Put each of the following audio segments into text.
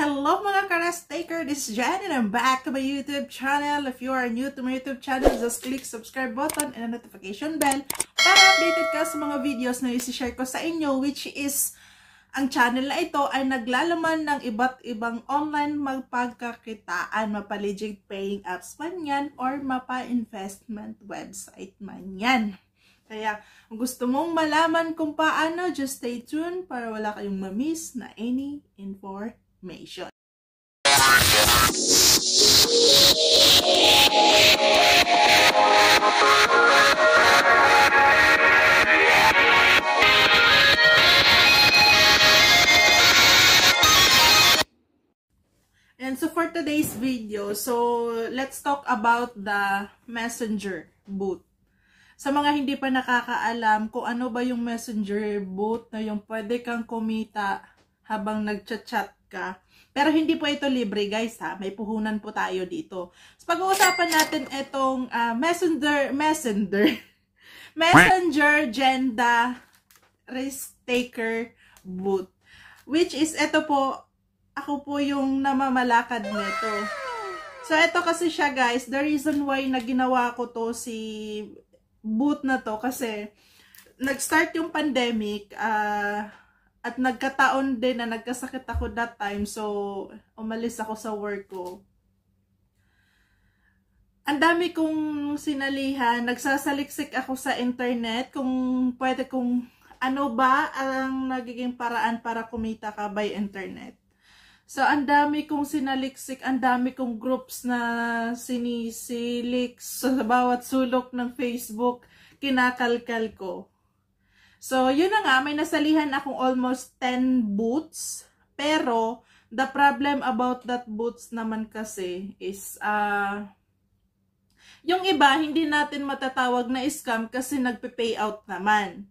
Hello mga ka-restaker! This is Jen and I'm back to my YouTube channel. If you are new to my YouTube channel, just click subscribe button and the notification bell para updated ka sa mga videos na isi-share ko sa inyo which is ang channel na ito ay naglalaman ng iba't ibang online magpagkakitaan, mapaligid paying apps man yan or mapa-investment website man yan. Kaya, gusto mong malaman kung paano, just stay tuned para wala kayong mamiss na any information information. And so for today's video, so let's talk about the messenger boot. Sa mga hindi pa nakakaalam kung ano ba yung messenger boot na yung pwede kang kumita habang nagchat-chat ka. Pero hindi po ito libre guys ha. May puhunan po tayo dito. So pag-uusapan natin itong uh, messenger, messenger, messenger agenda risk taker boot. Which is ito po, ako po yung namamalakad nito. So ito kasi siya guys, the reason why na ginawa ko to si boot na to kasi nag-start yung pandemic, ah, uh, at nagkataon din na nagkasakit ako that time. So, umalis ako sa work ko. Ang dami kong sinalihan. Nagsasaliksik ako sa internet kung pwede kong ano ba ang nagiging paraan para kumita ka by internet. So, ang dami kong sinaliksik, ang dami kong groups na sinisilik sa bawat sulok ng Facebook, kinakalkal ko. So, yun na nga, may nasalihan akong almost 10 boots. Pero, the problem about that boots naman kasi is, uh, yung iba, hindi natin matatawag na scam kasi nagpe-payout naman.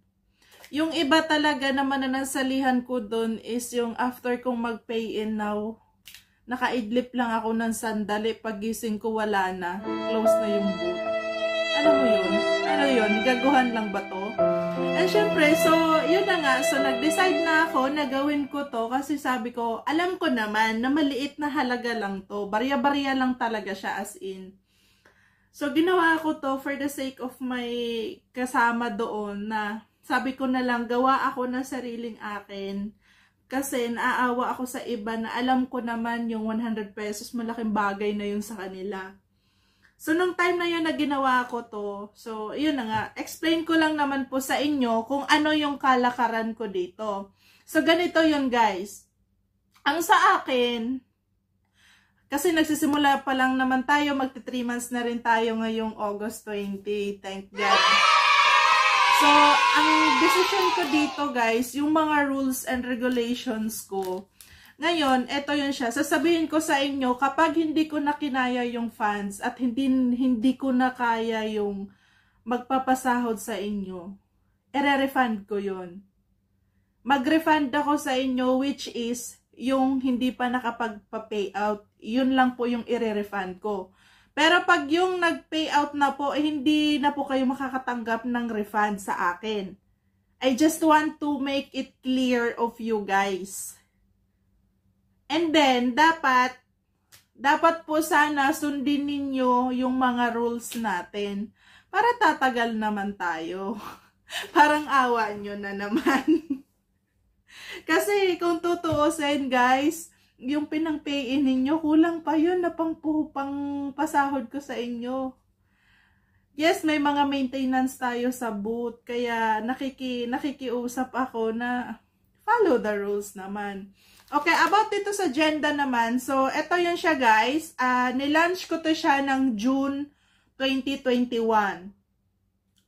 Yung iba talaga naman na nasalihan ko doon is yung after kong mag-pay-in now, nakaidlip lang ako ng sandali. Pagising ko, wala na. Close na yung boot. Ano mo yun? Ano yun? Gaguhan lang ba to? And syempre, so, yun na nga. So, nag-decide na ako na gawin ko to kasi sabi ko, alam ko naman na maliit na halaga lang to. Barya-barya lang talaga siya as in. So, ginawa ko to for the sake of my kasama doon na sabi ko na lang, gawa ako ng sariling akin. Kasi naaawa ako sa iba na alam ko naman yung 100 pesos malaking bagay na yun sa kanila. So, nung time na yun na ginawa ko to, so, yun na nga, explain ko lang naman po sa inyo kung ano yung kalakaran ko dito. So, ganito yun guys. Ang sa akin, kasi nagsisimula pa lang naman tayo, magti 3 months na rin tayo ngayong August 20, thank God. So, ang decision ko dito guys, yung mga rules and regulations ko, ngayon, ito yun siya. Sasabihin ko sa inyo, kapag hindi ko na kinaya yung fans at hindi, hindi ko na kaya yung magpapasahod sa inyo, ere-refund ko yun. Mag-refund ako sa inyo which is yung hindi pa nakapagpa-payout. Yun lang po yung ire-refund ko. Pero pag yung nag-payout na po, eh, hindi na po kayo makakatanggap ng refund sa akin. I just want to make it clear of you guys. And then, dapat, dapat po sana sundin ninyo yung mga rules natin para tatagal naman tayo. Parang awa nyo na naman. Kasi kung tutuusin guys, yung pinang pay-in ninyo, kulang pa yun na pang, pang pasahod ko sa inyo. Yes, may mga maintenance tayo sa booth. Kaya nakiki, nakikiusap ako na follow the rules naman. Okay, about dito sa agenda naman. So, ito yun siya guys. Uh, ah, nilunch ko to siya ng June 2021.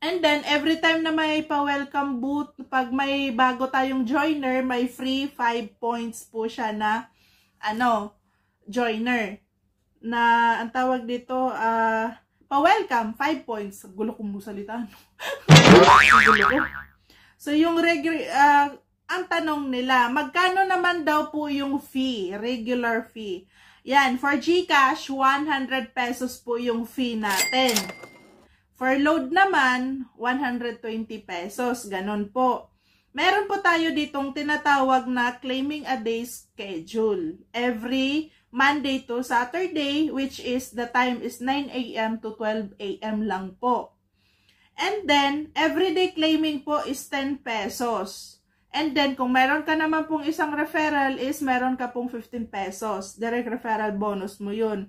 And then, every time na may pa-welcome booth, pag may bago tayong joiner, may free 5 points po siya na, ano, joiner. Na, ang tawag dito, uh, pa-welcome, 5 points. Gulo kong salita, no? Gulo ko. So, yung regular, uh, ang tanong nila, magkano naman daw po yung fee, regular fee? Yan, for GCash, 100 pesos po yung fee natin. For load naman, 120 pesos, ganun po. Meron po tayo ditong tinatawag na claiming a day schedule. Every Monday to Saturday, which is the time is 9 a.m. to 12 a.m. lang po. And then, everyday claiming po is 10 pesos. And then, kung meron ka naman pong isang referral is meron ka pong 15 pesos. Direct referral bonus mo yun.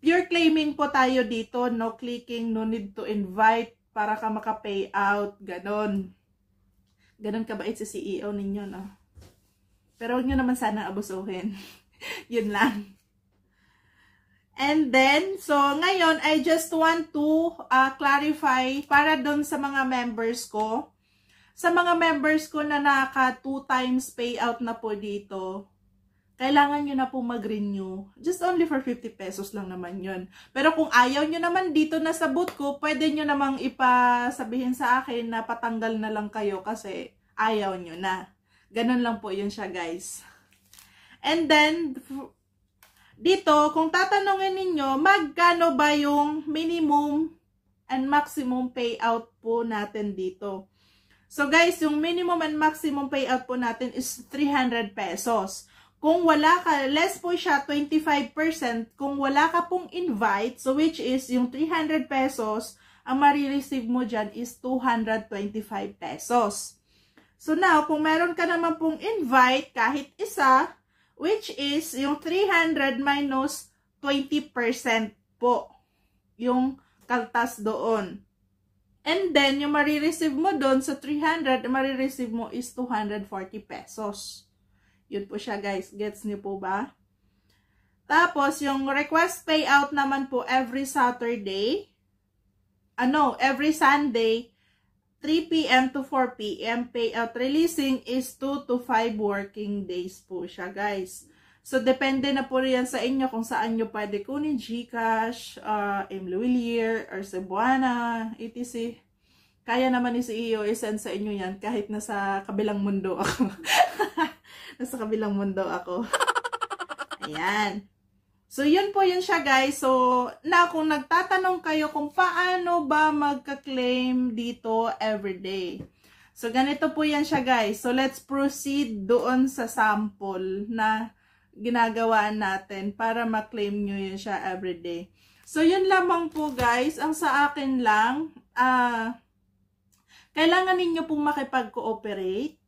Pure claiming po tayo dito. No clicking, no need to invite para ka maka-pay out. Ganon. Ganon ka ba sa CEO ninyo, no? Pero huwag nyo naman sana abusuhin. yun lang. And then, so ngayon, I just want to uh, clarify para doon sa mga members ko sa mga members ko na naka 2 times payout na po dito, kailangan nyo na po mag-renew. Just only for 50 pesos lang naman yon Pero kung ayaw nyo naman dito na sa boot ko, pwede nyo namang ipasabihin sa akin na patanggal na lang kayo kasi ayaw nyo na. Ganun lang po yun siya guys. And then, dito, kung tatanungin ninyo, magkano ba yung minimum and maximum payout po natin dito? So guys, yung minimum and maximum payout po natin is 300 pesos. Kung wala ka, less po siya 25%. Kung wala ka pong invite, so which is yung 300 pesos, ang marireceive mo dyan is 225 pesos. So now, kung meron ka naman pong invite, kahit isa, which is yung 300 minus 20% po yung kaltas doon. And then, yung marireceive mo doon sa 300, marireceive mo is 240 pesos. Yun po siya guys. Gets niyo po ba? Tapos, yung request payout naman po every Saturday. Ano, every Sunday, 3 p.m. to 4 p.m. Payout releasing is 2 to 5 working days po siya guys. So, depende na po yan sa inyo kung saan nyo pwede kunin Gcash, uh, Mluilier, or Cebuana, etc. Kaya naman ni CEO i-send sa inyo yan kahit nasa kabilang mundo ako. nasa kabilang mundo ako. Ayan. So, yun po yun siya guys. So, na kung nagtatanong kayo kung paano ba magka-claim dito everyday. So, ganito po yan siya guys. So, let's proceed doon sa sample na ginagawa natin para ma-claim nyo yun siya everyday. So, yun lamang po guys. Ang sa akin lang, uh, kailangan ninyo pong makipag-cooperate,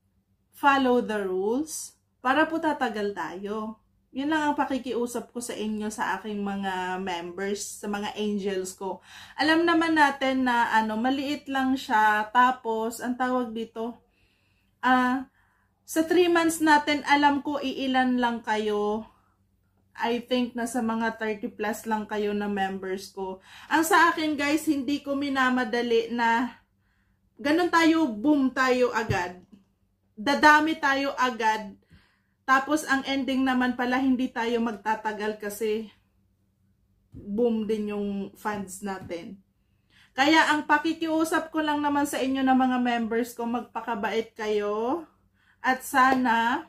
follow the rules, para po tatagal tayo. Yun lang ang pakikiusap ko sa inyo sa aking mga members, sa mga angels ko. Alam naman natin na ano, maliit lang siya, tapos ang tawag dito, ah, uh, sa 3 months natin, alam ko iilan lang kayo. I think nasa mga 30 plus lang kayo na members ko. Ang sa akin guys, hindi ko minamadali na ganun tayo, boom tayo agad. Dadami tayo agad. Tapos ang ending naman pala hindi tayo magtatagal kasi boom din yung fans natin. Kaya ang pakikiusap ko lang naman sa inyo na mga members ko, magpakabait kayo at sana,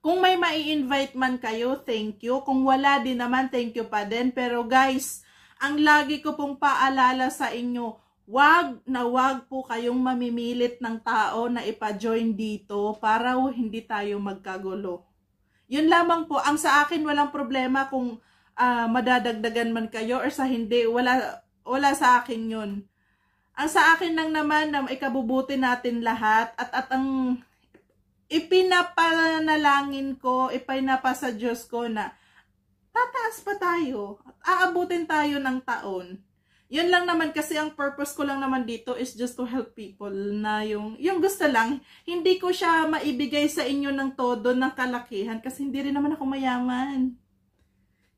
kung may mai-invite man kayo, thank you. Kung wala din naman, thank you pa din. Pero guys, ang lagi ko pong paalala sa inyo, wag na wag po kayong mamimilit ng tao na ipa-join dito para hindi tayo magkagulo. Yun lamang po. Ang sa akin, walang problema kung uh, madadagdagan man kayo or sa hindi. Wala, wala sa akin yun. Ang sa akin lang naman, na ikabubuti natin lahat at, at ang ipinapanalangin ko, ipinapasa Diyos ko na tataas pa tayo at aabutin tayo ng taon. Yun lang naman kasi ang purpose ko lang naman dito is just to help people na yung, yung gusto lang, hindi ko siya maibigay sa inyo ng todo ng kalakihan kasi hindi rin naman ako mayaman.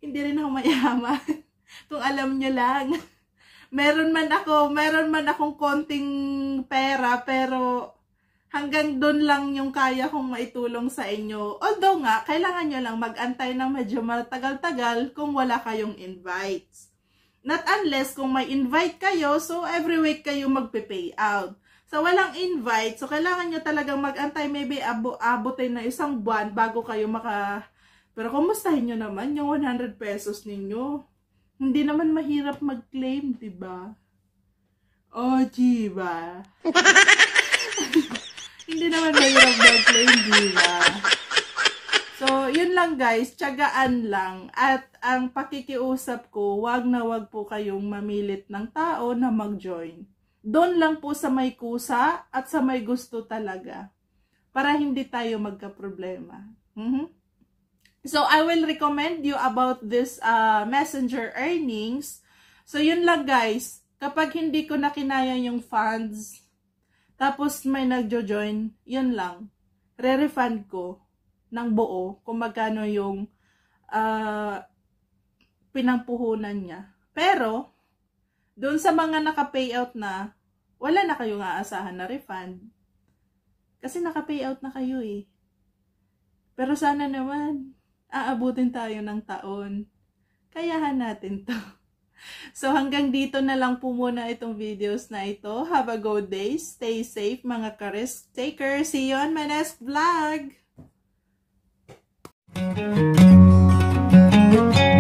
Hindi rin ako mayaman. Kung alam nyo lang. meron man ako, meron man akong konting pera pero hanggang doon lang yung kaya kong maitulong sa inyo. Although nga, kailangan nyo lang mag-antay ng medyo matagal-tagal kung wala kayong invites. Not unless kung may invite kayo, so every week kayo magpe-pay out. So walang invite, so kailangan nyo talagang mag-antay maybe abo abutin na isang buwan bago kayo maka... Pero kumustahin nyo naman yung 100 pesos ninyo. Hindi naman mahirap mag-claim, diba? Oh, diba? Hindi naman mahirap dog play, hindi na. So, yun lang guys, tiyagaan lang. At ang pakikiusap ko, wag na wag po kayong mamilit ng tao na mag-join. Doon lang po sa may kusa at sa may gusto talaga. Para hindi tayo magka-problema. Mm-hmm. So, I will recommend you about this uh, messenger earnings. So, yun lang guys. Kapag hindi ko na kinaya yung funds, tapos may nagjo-join, yun lang. Re-refund ko ng buo kung magkano yung uh, pinampuhunan niya. Pero, doon sa mga naka-payout na, wala na kayong aasahan na refund. Kasi naka-payout na kayo eh. Pero sana naman, aabutin tayo ng taon. Kayahan natin to. So hanggang dito na lang po muna itong videos na ito. Have a good day. Stay safe mga ka-risk taker. See you on my next vlog! Thank you.